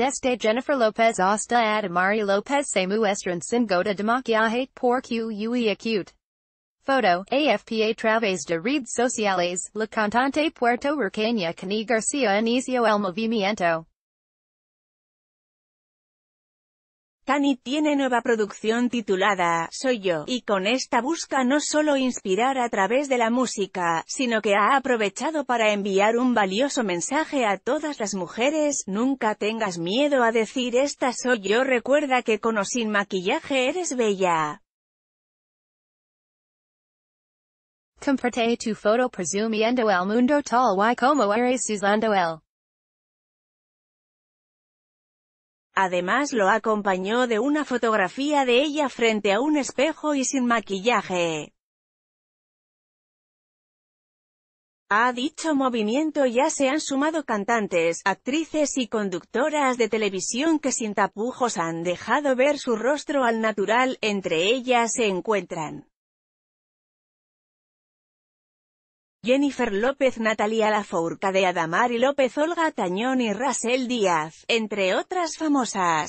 Deste Jennifer Lopez hasta Adamari Lopez sin Estranson Goda Demakiahe Por Ue Acute Photo, AFPA Traves de Redes Sociales, La Cantante Puerto Riqueña Cani Garcia Inicio El Movimiento Kani tiene nueva producción titulada Soy yo, y con esta busca no solo inspirar a través de la música, sino que ha aprovechado para enviar un valioso mensaje a todas las mujeres, nunca tengas miedo a decir esta soy yo recuerda que con o sin maquillaje eres bella. tu foto presumiendo el mundo tal y como eres Además lo acompañó de una fotografía de ella frente a un espejo y sin maquillaje. A dicho movimiento ya se han sumado cantantes, actrices y conductoras de televisión que sin tapujos han dejado ver su rostro al natural, entre ellas se encuentran. Jennifer López, Natalia Lafourcade, Adamari López, Olga Tañón y Rasel Díaz, entre otras famosas.